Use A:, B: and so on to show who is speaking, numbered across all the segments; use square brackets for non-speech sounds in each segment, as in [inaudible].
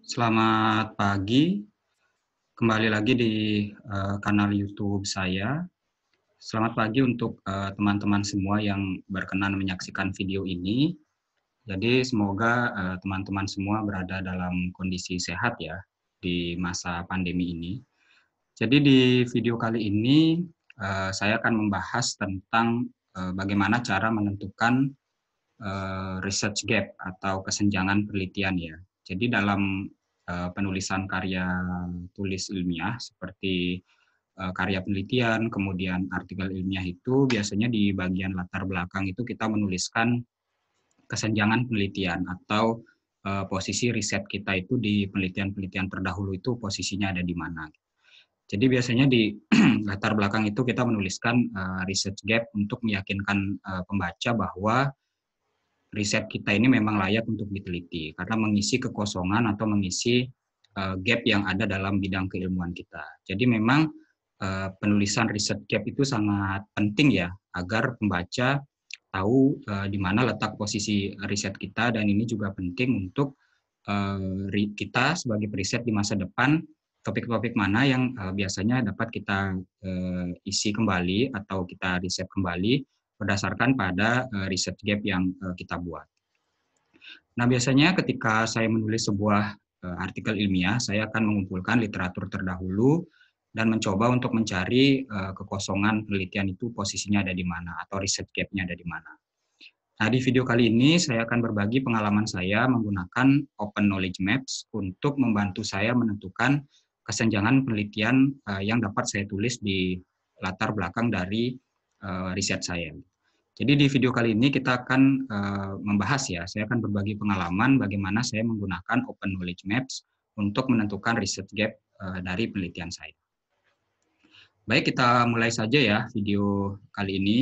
A: Selamat pagi. Kembali lagi di uh, kanal YouTube saya. Selamat pagi untuk eh, teman-teman uh, semua yang berkenan menyaksikan video ini. Jadi semoga eh, teman-teman uh, semua berada dalam kondisi sehat ya di masa pandemi ini. Jadi di video kali ini uh, saya akan membahas tentang uh, bagaimana cara menentukan research gap atau kesenjangan penelitian ya. Jadi dalam eh, penulisan karya tulis ilmiah seperti eh, karya penelitian, kemudian artikel ilmiah itu biasanya di bagian latar belakang itu kita menuliskan kesenjangan penelitian atau eh, posisi riset kita itu di penelitian-penelitian terdahulu itu posisinya ada di mana. Jadi biasanya di [clears throat] latar belakang itu kita menuliskan uh, research gap untuk meyakinkan pembaca bahwa riset kita ini memang layak untuk diteliti karena mengisi kekosongan atau mengisi eh, gap yang ada dalam bidang keilmuan kita. Jadi memang eh, penulisan riset gap itu sangat penting ya agar pembaca tahu eh, di mana letak posisi riset kita dan ini juga penting untuk kita sebagai riset di masa depan topik-topik mana yang biasanya dapat kita isi kembali atau kita riset kembali berdasarkan pada eh, riset gap yang eh, kita buat. Nah, biasanya ketika saya menulis sebuah eh, artikel ilmiah, saya akan mengumpulkan literatur terdahulu dan mencoba untuk mencari kekosongan penelitian itu posisinya ada di mana atau riset gap-nya ada di mana. Nah, di video kali ini saya akan berbagi pengalaman saya menggunakan Open Knowledge Maps untuk membantu saya menentukan kesenjangan penelitian yang dapat saya tulis di latar belakang dari riset saya. Jadi di video kali ini kita akan uh, membahas ya, saya akan berbagi pengalaman bagaimana saya menggunakan Open Knowledge Maps untuk menentukan riset gap uh, dari penelitian saya. Baik, kita mulai saja ya video kali ini.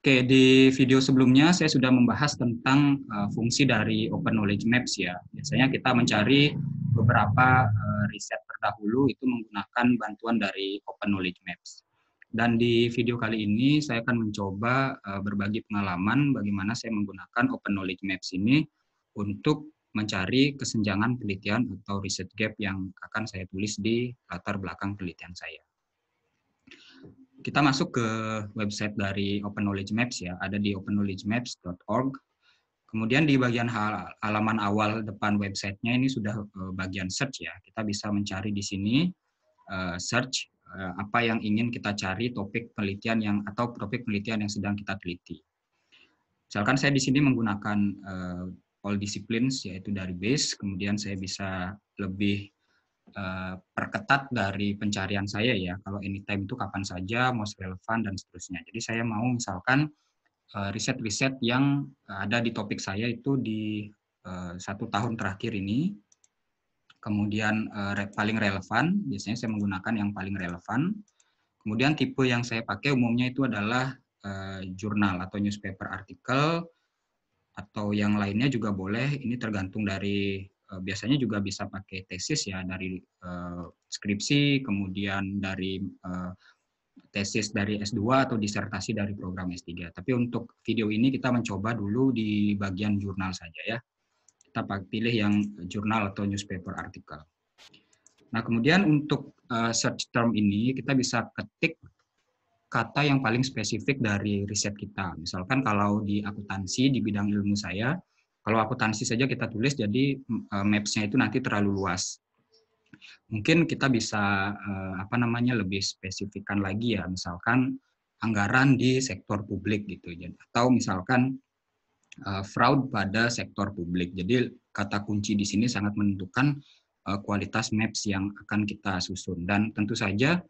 A: Oke, di video sebelumnya saya sudah membahas tentang uh, fungsi dari Open Knowledge Maps ya. Biasanya kita mencari beberapa uh, riset terdahulu itu menggunakan bantuan dari Open Knowledge Maps. Dan di video kali ini saya akan mencoba eh, berbagi pengalaman bagaimana saya menggunakan Open Knowledge Maps ini untuk mencari kesenjangan penelitian atau research gap yang akan saya tulis di latar belakang penelitian saya. Kita masuk ke website dari Open Knowledge Maps ya, ada di openknowledgemaps.org. Kemudian di bagian halaman awal depan websitenya ini sudah eh, bagian search ya. Kita bisa mencari di sini eh, search eh, apa yang ingin kita cari topik penelitian yang atau topik penelitian yang sedang kita teliti. Misalkan saya di sini menggunakan all disciplines yaitu dari base, kemudian saya bisa lebih perketat dari pencarian saya ya. Kalau anytime itu kapan saja, most relevan dan seterusnya. Jadi saya mau misalkan Eh, riset-riset yang ada di topik saya itu di eh, satu tahun terakhir ini. Kemudian eh, paling relevan, biasanya saya menggunakan yang paling relevan. Kemudian tipe yang saya pakai umumnya itu adalah jurnal atau newspaper artikel atau yang lainnya juga boleh. Ini tergantung dari biasanya juga bisa pakai tesis ya dari skripsi, kemudian dari tesis dari S2 atau disertasi dari program S3. Tapi untuk video ini kita mencoba dulu di bagian jurnal saja ya. Kita pilih yang jurnal atau newspaper artikel. Nah, kemudian untuk eh, search term ini kita bisa ketik kata yang paling spesifik dari riset kita. Misalkan kalau di akuntansi di bidang ilmu saya, kalau akuntansi saja kita tulis jadi eh, maps-nya itu nanti terlalu luas. Mungkin kita bisa uh, apa namanya lebih spesifikkan lagi ya, misalkan anggaran di sektor publik gitu. ya atau misalkan uh, fraud pada sektor publik. Jadi kata kunci di sini sangat menentukan uh, kualitas maps yang akan kita susun dan tentu saja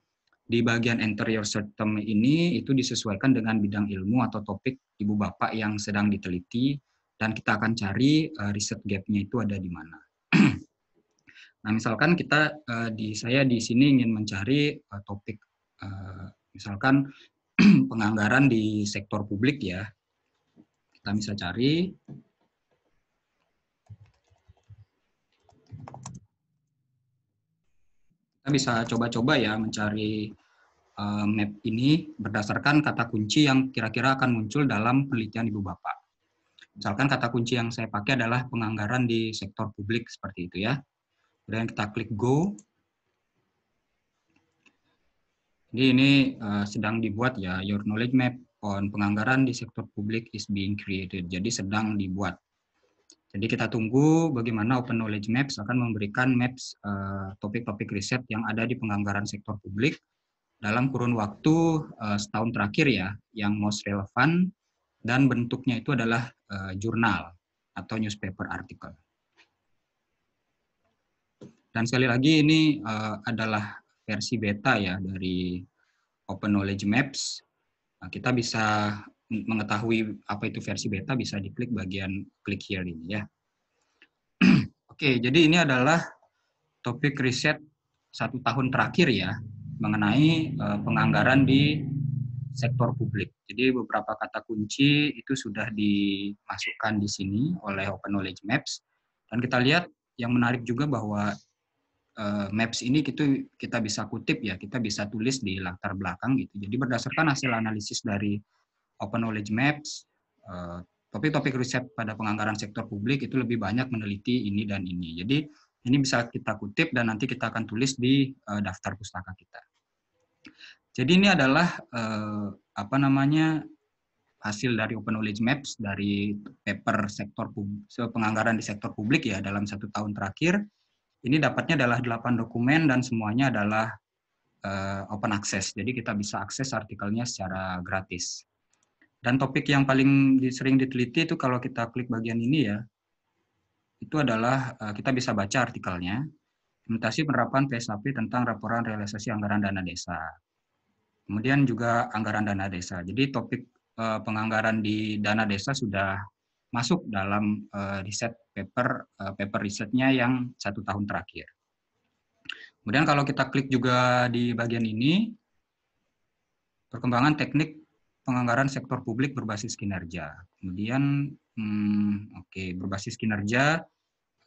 A: di bagian interior system ini itu disesuaikan dengan bidang ilmu atau topik ibu bapak yang sedang diteliti dan kita akan cari uh, riset gapnya itu ada di mana. [clears throat] Nah, misalkan kita uh, di saya di sini ingin mencari uh, topik uh, misalkan [clears throat] penganggaran di sektor publik ya. Kita bisa cari kita bisa coba-coba ya mencari uh, map ini berdasarkan kata kunci yang kira-kira akan muncul dalam penelitian Ibu Bapak. Misalkan kata kunci yang saya pakai adalah penganggaran di sektor publik seperti itu ya. Kemudian kita klik go. Jadi ini uh, sedang dibuat ya, your knowledge map on penganggaran di sektor publik is being created. Jadi sedang dibuat. Jadi kita tunggu bagaimana Open Knowledge Maps akan memberikan maps eh, topik-topik uh, riset yang ada di penganggaran sektor publik dalam kurun waktu uh, setahun terakhir ya, yang most relevan dan bentuknya itu adalah uh, jurnal atau newspaper article. Dan sekali lagi ini uh, adalah versi beta ya dari Open Knowledge Maps. Nah, kita bisa mengetahui apa itu versi beta bisa diklik bagian klik here ini ya. [clears throat] Oke, jadi ini adalah topik riset satu tahun terakhir ya mengenai uh, penganggaran di sektor publik. Jadi beberapa kata kunci itu sudah dimasukkan di sini oleh Open Knowledge Maps. Dan kita lihat yang menarik juga bahwa uh, maps ini gitu kita bisa kutip ya, kita bisa tulis di latar belakang gitu. Jadi berdasarkan hasil analisis dari Open Knowledge Maps, topik eh, topik-topik riset pada penganggaran sektor publik itu lebih banyak meneliti ini dan ini. Jadi ini bisa kita kutip dan nanti kita akan tulis di uh, daftar pustaka kita. Jadi ini adalah uh, apa namanya hasil dari Open Knowledge Maps dari paper sektor penganggaran di sektor publik ya dalam satu tahun terakhir ini dapatnya adalah 8 dokumen dan semuanya adalah uh, open access. Jadi kita bisa akses artikelnya secara gratis. Dan topik yang paling sering diteliti itu kalau kita klik bagian ini ya, itu adalah uh, kita bisa baca artikelnya, implementasi penerapan PSAP tentang laporan realisasi anggaran dana desa. Kemudian juga anggaran dana desa. Jadi topik uh, penganggaran di dana desa sudah masuk dalam uh, riset paper uh, paper risetnya yang satu tahun terakhir. Kemudian kalau kita klik juga di bagian ini, perkembangan teknik penganggaran sektor publik berbasis kinerja. Kemudian, hmm, oke, okay, berbasis kinerja.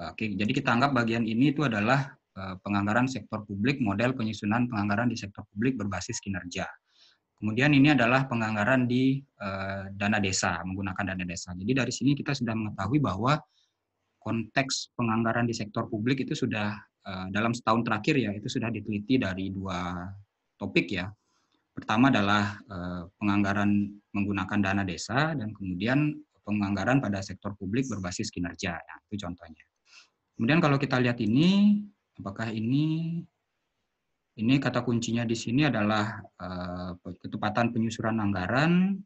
A: Oke, okay, jadi kita anggap bagian ini itu adalah eh, penganggaran sektor publik, model penyusunan penganggaran di sektor publik berbasis kinerja. Kemudian ini adalah penganggaran di uh, dana desa, menggunakan dana desa. Jadi dari sini kita sudah mengetahui bahwa konteks penganggaran di sektor publik itu sudah eh, dalam setahun terakhir ya itu sudah diteliti dari dua topik ya. Pertama adalah eh, penganggaran menggunakan dana desa dan kemudian penganggaran pada sektor publik berbasis kinerja. Nah, itu contohnya. Kemudian kalau kita lihat ini, apakah ini ini kata kuncinya di sini adalah eh, ketepatan penyusuran anggaran,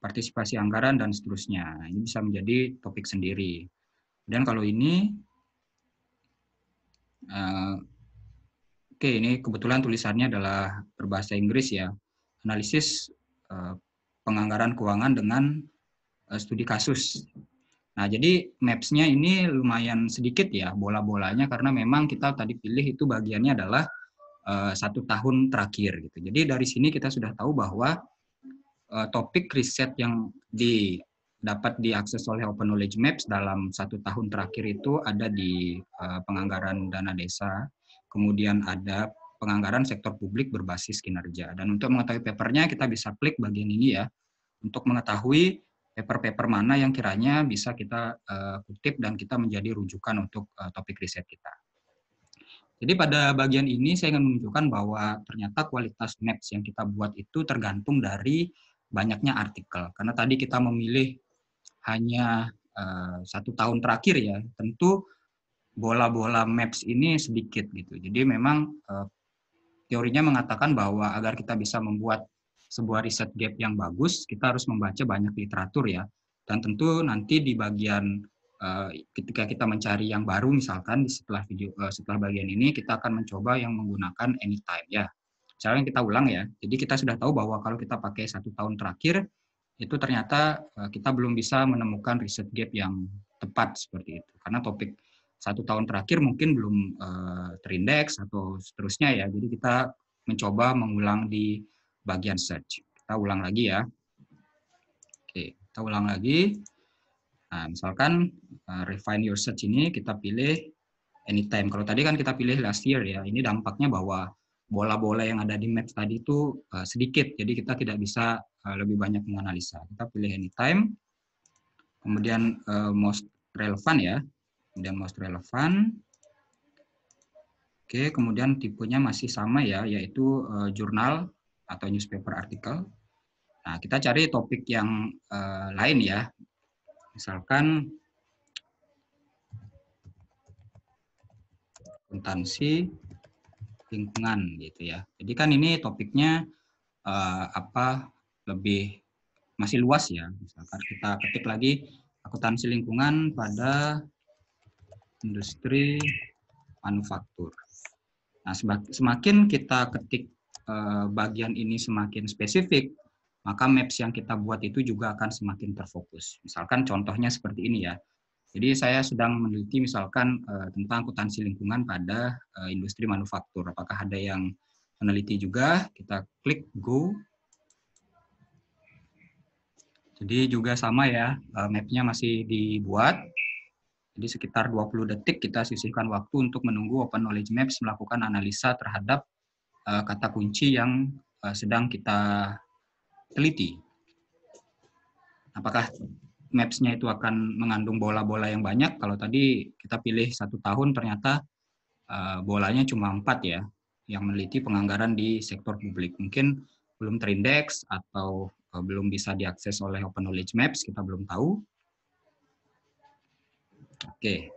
A: partisipasi anggaran dan seterusnya. Ini bisa menjadi topik sendiri. Dan kalau ini, uh, oke okay, ini kebetulan tulisannya adalah berbahasa Inggris ya, analisis uh, penganggaran keuangan dengan uh, studi kasus. Nah, jadi maps-nya ini lumayan sedikit ya bola-bolanya karena memang kita tadi pilih itu bagiannya adalah uh, satu tahun terakhir gitu. Jadi dari sini kita sudah tahu bahwa uh, topik riset yang di dapat diakses oleh Open Knowledge Maps dalam satu tahun terakhir itu ada di uh, penganggaran dana desa, kemudian ada penganggaran sektor publik berbasis kinerja. Dan untuk mengetahui papernya kita bisa klik bagian ini ya, untuk mengetahui paper-paper mana yang kiranya bisa kita uh, kutip dan kita menjadi rujukan untuk uh, topik riset kita. Jadi pada bagian ini saya ingin menunjukkan bahwa ternyata kualitas maps yang kita buat itu tergantung dari banyaknya artikel. Karena tadi kita memilih hanya uh, satu tahun terakhir ya, tentu bola-bola maps ini sedikit gitu. Jadi memang uh, teorinya mengatakan bahwa agar kita bisa membuat sebuah riset gap yang bagus, kita harus membaca banyak literatur ya. Dan tentu nanti di bagian uh, ketika kita mencari yang baru misalkan setelah video uh, setelah bagian ini kita akan mencoba yang menggunakan anytime ya. Misalnya kita ulang ya. Jadi kita sudah tahu bahwa kalau kita pakai satu tahun terakhir itu ternyata eh, kita belum bisa menemukan riset gap yang tepat seperti itu karena topik satu tahun terakhir mungkin belum eh, terindeks atau seterusnya ya jadi kita mencoba mengulang di bagian search kita ulang lagi ya oke kita ulang lagi nah, misalkan eh, refine your search ini kita pilih anytime kalau tadi kan kita pilih last year ya ini dampaknya bahwa bola-bola yang ada di map tadi itu uh, sedikit, jadi kita tidak bisa uh, lebih banyak menganalisa. Kita pilih anytime, kemudian uh, most relevant ya, kemudian most relevant. Oke, kemudian tipenya masih sama ya, yaitu uh, jurnal atau newspaper artikel. Nah, kita cari topik yang uh, lain ya. Misalkan akuntansi lingkungan gitu ya. Jadi kan ini topiknya uh, apa lebih masih luas ya. Misalkan kita ketik lagi akuntansi lingkungan pada industri manufaktur. Nah, semakin kita ketik eh, bagian ini semakin spesifik, maka maps yang kita buat itu juga akan semakin terfokus. Misalkan contohnya seperti ini ya. Jadi saya sedang meneliti misalkan uh, tentang akuntansi lingkungan pada uh, industri manufaktur. Apakah ada yang meneliti juga? Kita klik go. Jadi juga sama ya, uh, mapnya masih dibuat. Jadi sekitar 20 detik kita sisihkan waktu untuk menunggu Open Knowledge Maps melakukan analisa terhadap uh, kata kunci yang uh, sedang kita teliti. Apakah maps-nya itu akan mengandung bola-bola yang banyak. Kalau tadi kita pilih satu tahun, ternyata uh, bolanya cuma empat ya, yang meneliti penganggaran di sektor publik. Mungkin belum terindeks atau uh, belum bisa diakses oleh Open Knowledge Maps, kita belum tahu. Oke.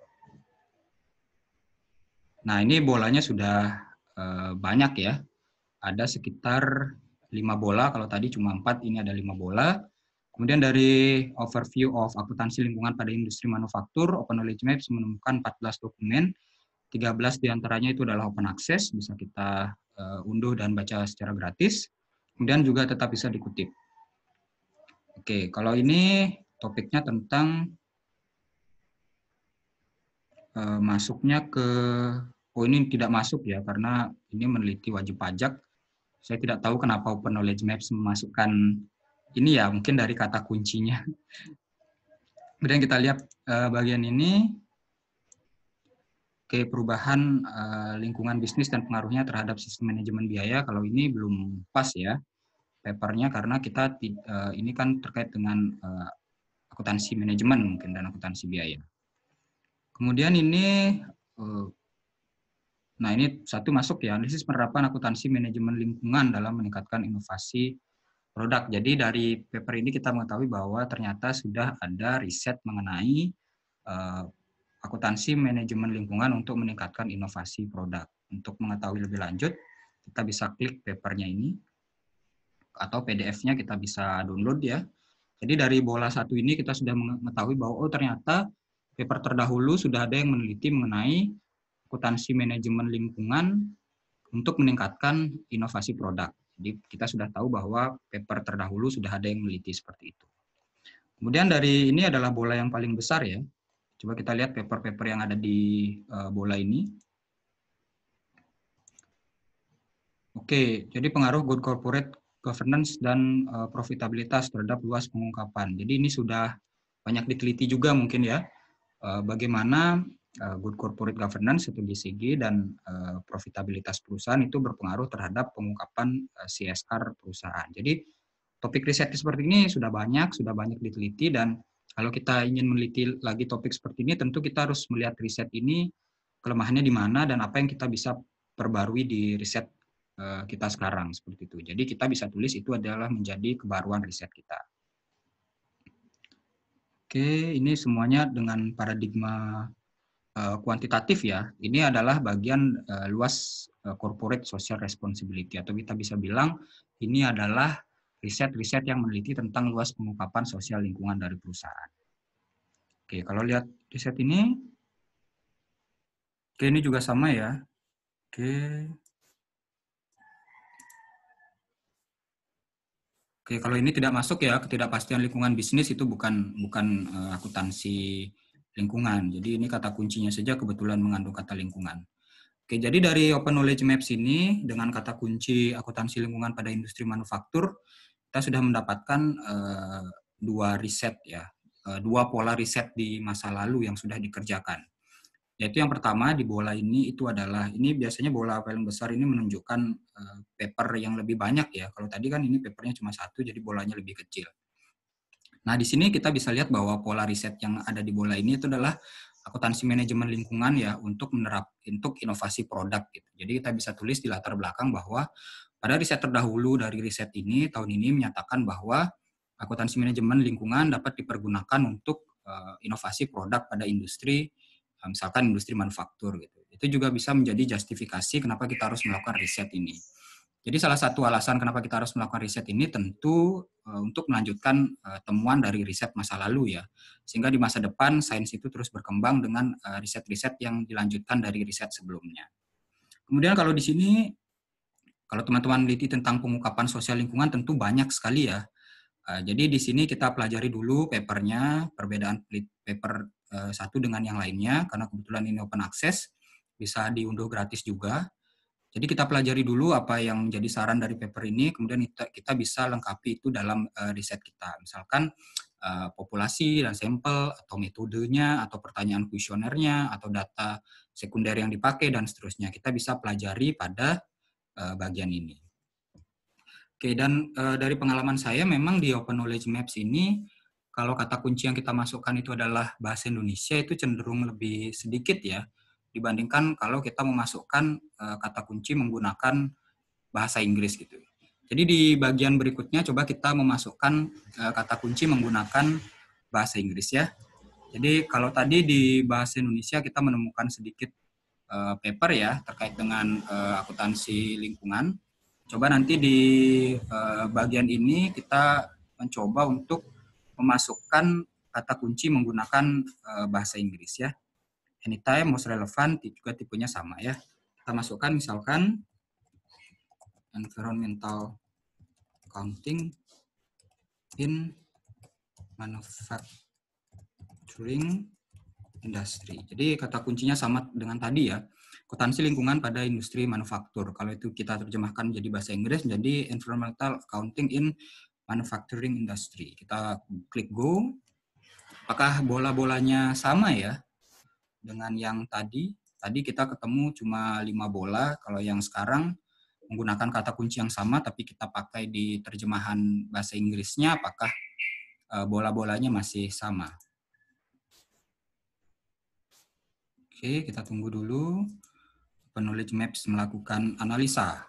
A: Nah, ini bolanya sudah uh, banyak ya. Ada sekitar lima bola, kalau tadi cuma empat, ini ada lima bola Kemudian dari overview of akuntansi lingkungan pada industri manufaktur, Open Knowledge Maps menemukan 14 dokumen, 13 diantaranya itu adalah open access, bisa kita uh, unduh dan baca secara gratis, kemudian juga tetap bisa dikutip. Oke, kalau ini topiknya tentang uh, masuknya ke, oh ini tidak masuk ya, karena ini meneliti wajib pajak, saya tidak tahu kenapa Open Knowledge Maps memasukkan ini ya mungkin dari kata kuncinya. Kemudian kita lihat eh, bagian ini. Oke, perubahan eh, lingkungan bisnis dan pengaruhnya terhadap sistem manajemen biaya. Kalau ini belum pas ya papernya karena kita eh, ini kan terkait dengan akuntansi manajemen mungkin dan akuntansi biaya. Kemudian ini Nah, ini satu masuk ya, analisis penerapan akuntansi manajemen lingkungan dalam meningkatkan inovasi produk. Jadi dari paper ini kita mengetahui bahwa ternyata sudah ada riset mengenai uh, akuntansi manajemen lingkungan untuk meningkatkan inovasi produk. Untuk mengetahui lebih lanjut, kita bisa klik papernya ini atau PDF-nya kita bisa download ya. Jadi dari bola satu ini kita sudah mengetahui bahwa oh ternyata paper terdahulu sudah ada yang meneliti mengenai akuntansi manajemen lingkungan untuk meningkatkan inovasi produk. Jadi kita sudah tahu bahwa paper terdahulu sudah ada yang meliti seperti itu. Kemudian dari ini adalah bola yang paling besar ya. Coba kita lihat paper-paper yang ada di eh, bola ini. Oke, jadi pengaruh good corporate governance dan eh, profitabilitas terhadap luas pengungkapan. Jadi ini sudah banyak diteliti juga mungkin ya. Eh, bagaimana Eh, good corporate governance itu GCG dan eh, profitabilitas perusahaan itu berpengaruh terhadap pengungkapan eh, CSR perusahaan. Jadi topik riset seperti ini sudah banyak, sudah banyak diteliti dan kalau kita ingin meneliti lagi topik seperti ini tentu kita harus melihat riset ini kelemahannya di mana dan apa yang kita bisa perbarui di riset kita sekarang seperti itu. Jadi kita bisa tulis itu adalah menjadi kebaruan riset kita. Oke, ini semuanya dengan paradigma Eh, kuantitatif ya, ini adalah bagian uh, luas uh, corporate social responsibility atau kita bisa bilang ini adalah riset-riset yang meneliti tentang luas pengungkapan sosial lingkungan dari perusahaan. Oke, kalau lihat riset ini, oke ini juga sama ya. Oke. Oke, kalau ini tidak masuk ya ketidakpastian lingkungan bisnis itu bukan bukan uh, akuntansi lingkungan. Jadi ini kata kuncinya saja kebetulan mengandung kata lingkungan. Oke, jadi dari Open Knowledge Maps ini dengan kata kunci akuntansi lingkungan pada industri manufaktur, kita sudah mendapatkan uh, dua riset ya, uh, dua pola riset di masa lalu yang sudah dikerjakan. Yaitu yang pertama di bola ini itu adalah ini biasanya bola paling besar ini menunjukkan uh, paper yang lebih banyak ya. Kalau tadi kan ini papernya cuma satu, jadi bolanya lebih kecil. Nah, di sini kita bisa lihat bahwa pola riset yang ada di bola ini itu adalah akuntansi manajemen lingkungan ya untuk menerap untuk inovasi produk gitu. Jadi kita bisa tulis di latar belakang bahwa pada riset terdahulu dari riset ini tahun ini menyatakan bahwa akuntansi manajemen lingkungan dapat dipergunakan untuk uh, inovasi produk pada industri eh, misalkan industri manufaktur gitu. Itu juga bisa menjadi justifikasi kenapa kita harus melakukan riset ini. Jadi salah satu alasan kenapa kita harus melakukan riset ini tentu eh, untuk melanjutkan eh, temuan dari riset masa lalu ya. Sehingga di masa depan sains itu terus berkembang dengan eh, riset-riset yang dilanjutkan dari riset sebelumnya. Kemudian kalau di sini kalau teman-teman teliti tentang pengungkapan sosial lingkungan tentu banyak sekali ya. jadi di sini kita pelajari dulu papernya, perbedaan paper satu dengan yang lainnya karena kebetulan ini open access bisa diunduh gratis juga. Jadi kita pelajari dulu apa yang menjadi saran dari paper ini, kemudian kita, kita bisa lengkapi itu dalam uh, riset kita. Misalkan uh, populasi dan sampel, atau metodenya, atau pertanyaan kuesionernya, atau data sekunder yang dipakai, dan seterusnya. Kita bisa pelajari pada uh, bagian ini. Oke, dan e, dari pengalaman saya memang di Open Knowledge Maps ini, kalau kata kunci yang kita masukkan itu adalah bahasa Indonesia, itu cenderung lebih sedikit ya, dibandingkan kalau kita memasukkan eh, kata kunci menggunakan bahasa Inggris gitu. Jadi di bagian berikutnya coba kita memasukkan eh, kata kunci menggunakan bahasa Inggris ya. Jadi kalau tadi di bahasa Indonesia kita menemukan sedikit eh, paper ya terkait dengan akuntansi lingkungan. Coba nanti di bagian ini kita mencoba untuk memasukkan kata kunci menggunakan bahasa Inggris ya anytime, most relevant juga tipenya sama ya. Kita masukkan misalkan environmental counting in manufacturing industry. Jadi kata kuncinya sama dengan tadi ya. Akuntansi lingkungan pada industri manufaktur. Kalau itu kita terjemahkan jadi bahasa Inggris jadi environmental accounting in manufacturing industry. Kita klik go. Apakah bola-bolanya sama ya? dengan yang tadi. Tadi kita ketemu cuma lima bola, kalau yang sekarang menggunakan kata kunci yang sama tapi kita pakai di terjemahan bahasa Inggrisnya apakah eh, bola-bolanya masih sama. Oke, kita tunggu dulu penulis Maps melakukan analisa.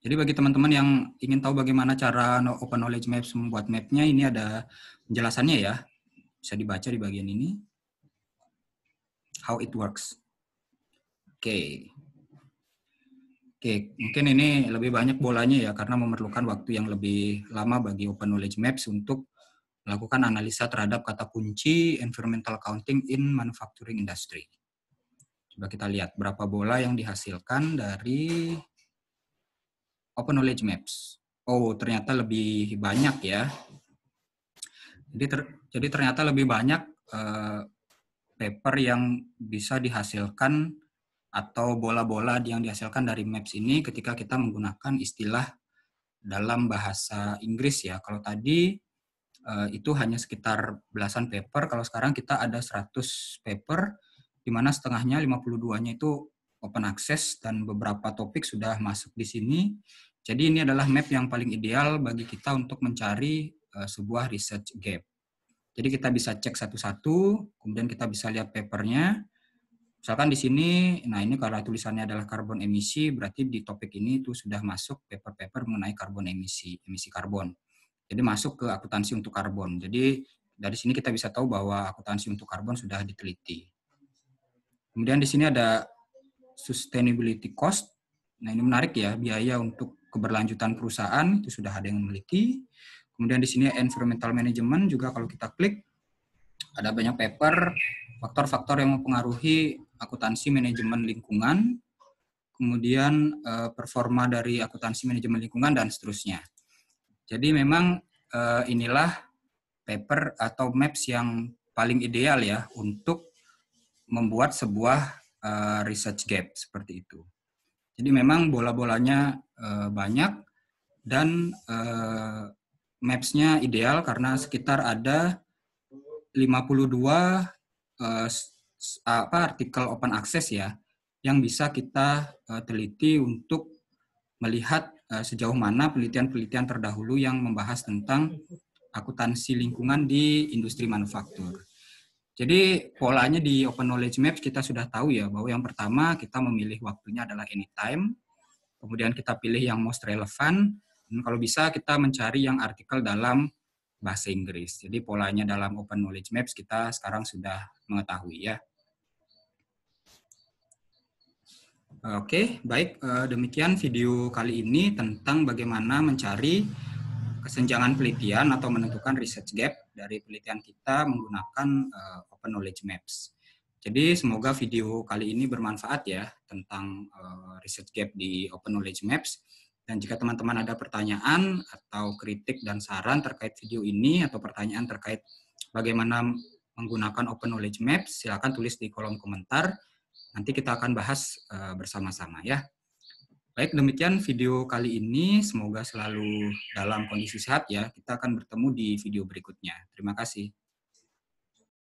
A: Jadi bagi teman-teman yang ingin tahu bagaimana cara Open Knowledge Maps membuat mapnya, ini ada penjelasannya ya. Bisa dibaca di bagian ini. How it works. Oke. Okay. Oke, okay. mungkin ini lebih banyak bolanya ya karena memerlukan waktu yang lebih lama bagi Open Knowledge Maps untuk melakukan analisa terhadap kata kunci environmental counting in manufacturing industry. Coba kita lihat berapa bola yang dihasilkan dari Open Knowledge Maps. Oh, ternyata lebih banyak ya. Jadi, ter, jadi ternyata lebih banyak eh, paper yang bisa dihasilkan atau bola-bola yang dihasilkan dari maps ini ketika kita menggunakan istilah dalam bahasa Inggris ya. Kalau tadi eh, itu hanya sekitar belasan paper, kalau sekarang kita ada 100 paper, di mana setengahnya 52-nya itu open access dan beberapa topik sudah masuk di sini jadi ini adalah map yang paling ideal bagi kita untuk mencari uh, sebuah research gap. Jadi kita bisa cek satu-satu, kemudian kita bisa lihat papernya. Misalkan di sini, nah ini karena tulisannya adalah karbon emisi, berarti di topik ini itu sudah masuk paper-paper mengenai karbon emisi, emisi karbon. Jadi masuk ke akuntansi untuk karbon. Jadi dari sini kita bisa tahu bahwa akuntansi untuk karbon sudah diteliti. Kemudian di sini ada sustainability cost. Nah ini menarik ya, biaya untuk keberlanjutan perusahaan itu sudah ada yang memiliki. Kemudian di sini environmental management juga kalau kita klik, ada banyak paper, faktor-faktor yang mempengaruhi akuntansi manajemen lingkungan, kemudian eh, performa dari akuntansi manajemen lingkungan, dan seterusnya. Jadi memang eh, inilah paper atau maps yang paling ideal ya untuk membuat sebuah eh, research gap seperti itu. Jadi memang bola-bolanya uh, banyak dan uh, maps-nya ideal karena sekitar ada 52 uh, eh, apa artikel open access ya yang bisa kita uh, teliti untuk melihat uh, sejauh mana penelitian-penelitian terdahulu yang membahas tentang akuntansi lingkungan di industri manufaktur. Jadi polanya di Open Knowledge Maps kita sudah tahu ya bahwa yang pertama kita memilih waktunya adalah anytime, kemudian kita pilih yang most relevant, dan kalau bisa kita mencari yang artikel dalam bahasa Inggris. Jadi polanya dalam Open Knowledge Maps kita sekarang sudah mengetahui ya. Oke, baik eh, demikian video kali ini tentang bagaimana mencari kesenjangan penelitian atau menentukan research gap dari penelitian kita menggunakan uh, Open Knowledge Maps. Jadi semoga video kali ini bermanfaat ya tentang uh, research gap di Open Knowledge Maps. Dan jika teman-teman ada pertanyaan atau kritik dan saran terkait video ini atau pertanyaan terkait bagaimana menggunakan Open Knowledge Maps, silakan tulis di kolom komentar. Nanti kita akan bahas uh, bersama-sama ya. Baik, demikian video kali ini. Semoga selalu dalam kondisi sehat ya. Kita akan bertemu di video berikutnya. Terima kasih.